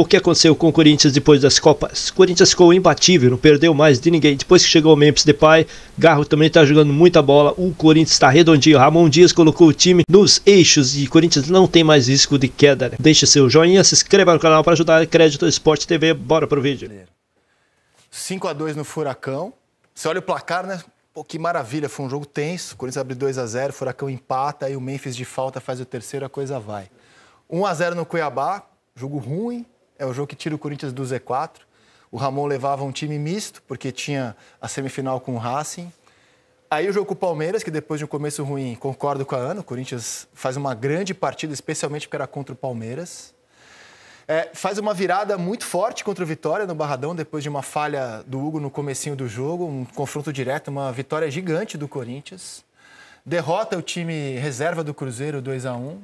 o que aconteceu com o Corinthians depois das Copas. O Corinthians ficou imbatível, não perdeu mais de ninguém. Depois que chegou o Memphis Depay, Garro também está jogando muita bola. O Corinthians está redondinho. Ramon Dias colocou o time nos eixos e o Corinthians não tem mais risco de queda. Né? Deixe seu joinha, se inscreva no canal para ajudar. Crédito Esporte TV, bora pro vídeo. 5 a 2 no Furacão. Você olha o placar, né? Pô, que maravilha, foi um jogo tenso. O Corinthians abre 2 a 0 Furacão empata e o Memphis de falta faz o terceiro, a coisa vai. 1 a 0 no Cuiabá, jogo ruim, é o jogo que tira o Corinthians do Z4. O Ramon levava um time misto, porque tinha a semifinal com o Racing. Aí o jogo com o Palmeiras, que depois de um começo ruim, concordo com a Ana, o Corinthians faz uma grande partida, especialmente porque era contra o Palmeiras. É, faz uma virada muito forte contra o Vitória no Barradão, depois de uma falha do Hugo no comecinho do jogo, um confronto direto, uma vitória gigante do Corinthians. Derrota o time reserva do Cruzeiro 2 a 1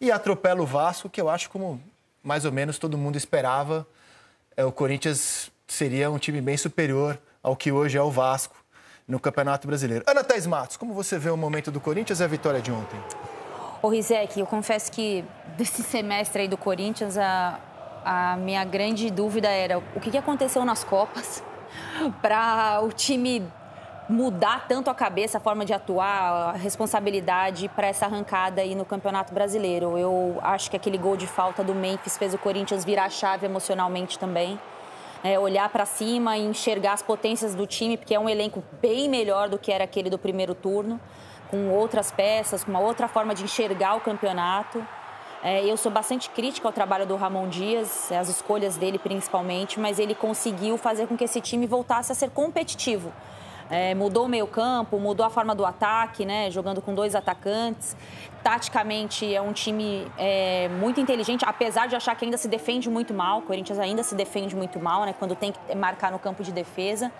e atropela o Vasco, que eu acho como mais ou menos todo mundo esperava. É, o Corinthians seria um time bem superior ao que hoje é o Vasco no Campeonato Brasileiro. Ana Thais Matos, como você vê o momento do Corinthians e a vitória de ontem? Ô, Rizek, eu confesso que desse semestre aí do Corinthians, a, a minha grande dúvida era o que aconteceu nas Copas para o time mudar tanto a cabeça, a forma de atuar, a responsabilidade para essa arrancada aí no Campeonato Brasileiro. Eu acho que aquele gol de falta do Memphis fez o Corinthians virar a chave emocionalmente também. É, olhar para cima e enxergar as potências do time, porque é um elenco bem melhor do que era aquele do primeiro turno, com outras peças, com uma outra forma de enxergar o campeonato. É, eu sou bastante crítica ao trabalho do Ramon Dias, as escolhas dele principalmente, mas ele conseguiu fazer com que esse time voltasse a ser competitivo é, mudou o meio campo, mudou a forma do ataque, né? Jogando com dois atacantes. Taticamente é um time é, muito inteligente, apesar de achar que ainda se defende muito mal. O Corinthians ainda se defende muito mal, né? Quando tem que marcar no campo de defesa.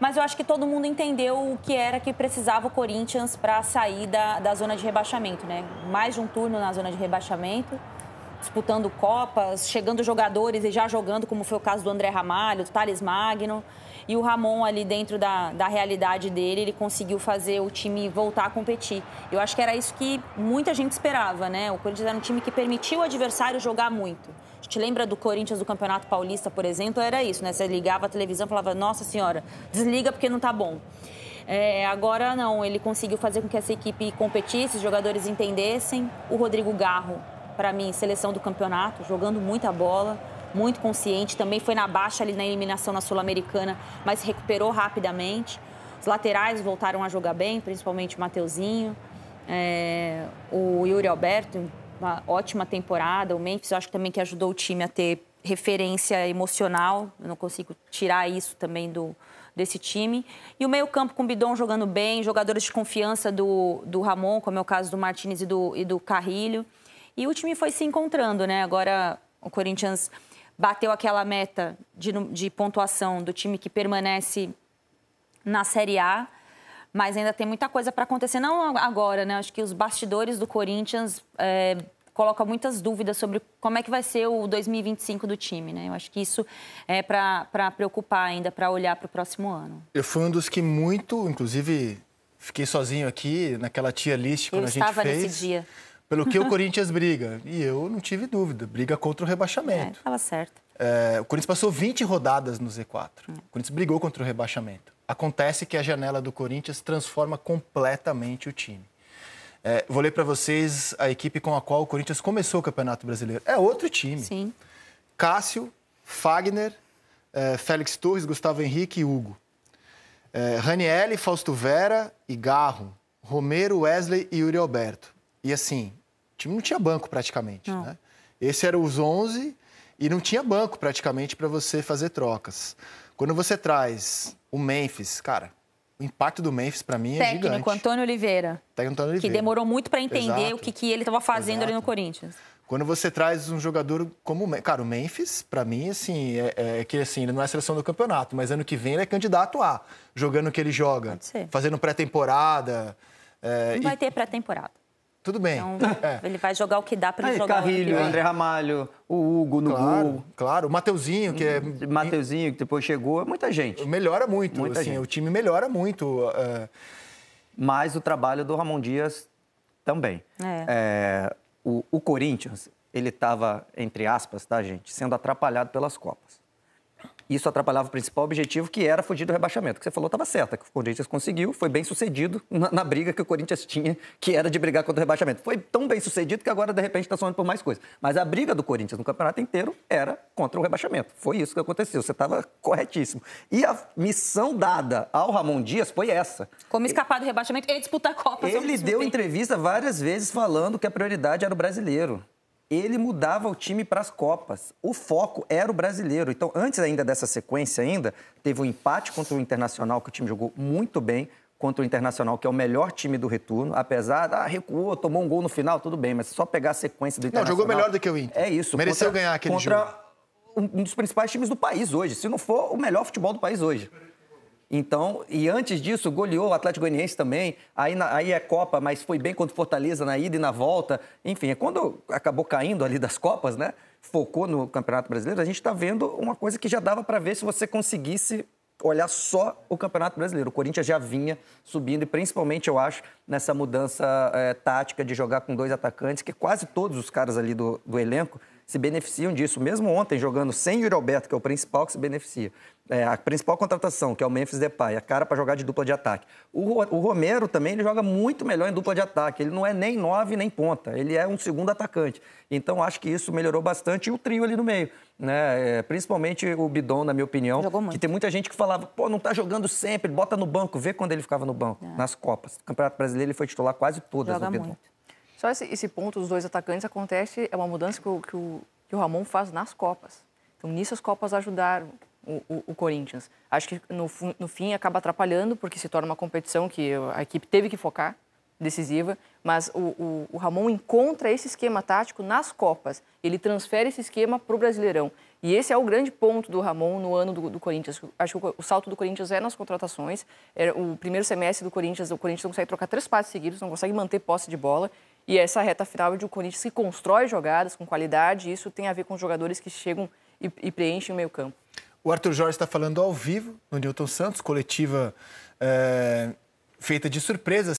Mas eu acho que todo mundo entendeu o que era que precisava o Corinthians para sair da, da zona de rebaixamento, né? Mais de um turno na zona de rebaixamento disputando Copas, chegando jogadores e já jogando, como foi o caso do André Ramalho, do Thales Magno. E o Ramon, ali dentro da, da realidade dele, ele conseguiu fazer o time voltar a competir. Eu acho que era isso que muita gente esperava, né? O Corinthians era um time que permitiu o adversário jogar muito. A gente lembra do Corinthians do Campeonato Paulista, por exemplo, era isso, né? Você ligava a televisão e falava, nossa senhora, desliga porque não tá bom. É, agora não, ele conseguiu fazer com que essa equipe competisse, os jogadores entendessem. O Rodrigo Garro para mim, seleção do campeonato, jogando muita bola, muito consciente. Também foi na baixa ali na eliminação na Sul-Americana, mas recuperou rapidamente. Os laterais voltaram a jogar bem, principalmente o Mateuzinho, é, o Yuri Alberto, uma ótima temporada. O Memphis, eu acho que também que ajudou o time a ter referência emocional. Eu não consigo tirar isso também do, desse time. E o meio-campo com o Bidon jogando bem, jogadores de confiança do, do Ramon, como é o caso do Martinez e do, e do Carrilho. E o time foi se encontrando, né? Agora o Corinthians bateu aquela meta de, de pontuação do time que permanece na Série A, mas ainda tem muita coisa para acontecer. Não agora, né? Acho que os bastidores do Corinthians é, colocam muitas dúvidas sobre como é que vai ser o 2025 do time, né? Eu acho que isso é para preocupar ainda, para olhar para o próximo ano. Eu fui um dos que muito, inclusive, fiquei sozinho aqui naquela tia list quando Eu a gente fez. Eu estava nesse dia pelo que o Corinthians briga. E eu não tive dúvida, briga contra o rebaixamento. Estava é, certo. É, o Corinthians passou 20 rodadas no Z4. É. O Corinthians brigou contra o rebaixamento. Acontece que a janela do Corinthians transforma completamente o time. É, vou ler para vocês a equipe com a qual o Corinthians começou o Campeonato Brasileiro. É outro time. Sim. Cássio, Fagner, é, Félix Torres, Gustavo Henrique e Hugo. É, Ranielli, Fausto Vera e Garro. Romero, Wesley e Yuri Alberto. E assim, o time não tinha banco praticamente. Não. Né? Esse era os 11 e não tinha banco praticamente para você fazer trocas. Quando você traz o Memphis, cara, o impacto do Memphis para mim é Técnico, é gigante. Técnico Antônio Oliveira. Técnico Antônio Oliveira. Que demorou muito para entender Exato. o que, que ele estava fazendo Exato. ali no Corinthians. Quando você traz um jogador como o cara, o Memphis, para mim assim, é, é, é, que assim, ele não é a seleção do campeonato, mas ano que vem ele é candidato a jogando o que ele joga, fazendo pré-temporada. É, não e... vai ter pré-temporada. Tudo bem. Então, é. Ele vai jogar o que dá para ele jogar. Carrilho, André Ramalho, o Hugo no claro, gol. Claro, o Mateuzinho, que é. Hum, Mateuzinho, que depois chegou, é muita gente. Melhora muito, muita assim, gente. o time melhora muito. É... Mas o trabalho do Ramon Dias também. É. É, o, o Corinthians, ele estava, entre aspas, tá, gente, sendo atrapalhado pelas Copas. Isso atrapalhava o principal objetivo, que era fugir do rebaixamento. Que você falou estava certa, que o Corinthians conseguiu, foi bem sucedido na, na, briga que o Corinthians tinha, que era de brigar contra o rebaixamento. Foi tão bem sucedido que agora, de repente, está sonhando por mais coisas. Mas a briga do Corinthians no campeonato inteiro era contra o rebaixamento. Foi isso que aconteceu. Você estava corretíssimo. E a missão dada ao Ramon Dias foi essa. Como escapar do rebaixamento e disputar a Copa. Ele deu entrevista várias vezes falando que a prioridade era o brasileiro ele mudava o time para as Copas. O foco era o brasileiro. Então, antes ainda dessa sequência, ainda teve um empate contra o Internacional, que o time jogou muito bem, contra o Internacional, que é o melhor time do retorno, apesar da ah, recuou, tomou um gol no final, tudo bem, mas é só pegar a sequência do Internacional. Não, jogou melhor do que o Inter. É isso. Mereceu contra, ganhar aquele contra jogo. um dos principais times do país hoje, se não for o melhor futebol do país hoje. Então, e antes disso, goleou o Atlético Goianiense também. Aí, na, aí é Copa, mas foi bem contra o Fortaleza na ida e na volta. Enfim, é quando acabou caindo ali das Copas, né? Focou no Campeonato Brasileiro. A gente está vendo uma coisa que já dava para ver se você conseguisse olhar só o Campeonato Brasileiro. O Corinthians já vinha subindo, e principalmente, eu acho, nessa mudança é, tática de jogar com dois atacantes, que quase todos os caras ali do, do elenco se beneficiam disso. Mesmo ontem, jogando sem o Alberto, que é o principal que se beneficia. É, a principal contratação, que é o Memphis Depay, a cara para jogar de dupla de ataque. O, o, Romero também ele joga muito melhor em dupla de ataque. Ele não é nem nove nem ponta. Ele é um segundo atacante. Então acho que isso melhorou bastante e o trio ali no meio, né? É, principalmente o Bidon, na minha opinião, que tem muita gente que falava, pô, não tá jogando sempre, bota no banco, vê quando ele ficava no banco é. nas copas. No Campeonato Brasileiro ele foi titular quase todas joga no Bidon. Muito. Só esse, esse ponto dos dois atacantes acontece, é uma mudança que o, que o, que o Ramon faz nas Copas. Então, nisso as Copas ajudaram o, o, o, Corinthians. Acho que no, no fim acaba atrapalhando, porque se torna uma competição que a equipe teve que focar, decisiva, mas o, o, o Ramon encontra esse esquema tático nas Copas. Ele transfere esse esquema para o Brasileirão. E esse é o grande ponto do Ramon no ano do, do Corinthians. Acho que o, o, salto do Corinthians é nas contratações. É, o primeiro semestre do Corinthians, o Corinthians não consegue trocar três passes seguidos, não consegue manter posse de bola. E essa reta final é de um Corinthians que constrói jogadas com qualidade, isso tem a ver com os jogadores que chegam e, e preenchem o meio campo. O Arthur Jorge está falando ao vivo no Newton Santos, coletiva é, feita de surpresas.